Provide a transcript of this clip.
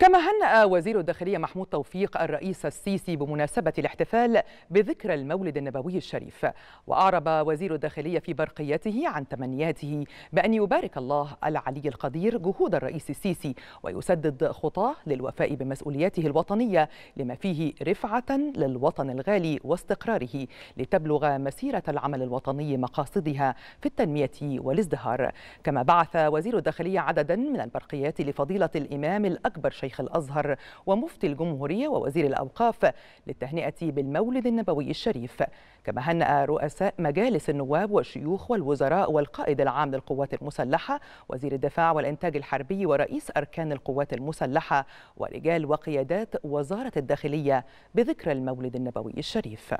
كما هنأ وزير الداخلية محمود توفيق الرئيس السيسي بمناسبة الاحتفال بذكرى المولد النبوي الشريف وأعرب وزير الداخلية في برقيته عن تمنياته بأن يبارك الله العلي القدير جهود الرئيس السيسي ويسدد خطاه للوفاء بمسؤولياته الوطنية لما فيه رفعة للوطن الغالي واستقراره لتبلغ مسيرة العمل الوطني مقاصدها في التنمية والازدهار كما بعث وزير الداخلية عددا من البرقيات لفضيلة الإمام الأكبر شيخ شيخ الأزهر ومفتي الجمهورية ووزير الأوقاف للتهنئة بالمولد النبوي الشريف كما هنأ رؤساء مجالس النواب والشيوخ والوزراء والقائد العام للقوات المسلحة وزير الدفاع والإنتاج الحربي ورئيس أركان القوات المسلحة ورجال وقيادات وزارة الداخلية بذكرى المولد النبوي الشريف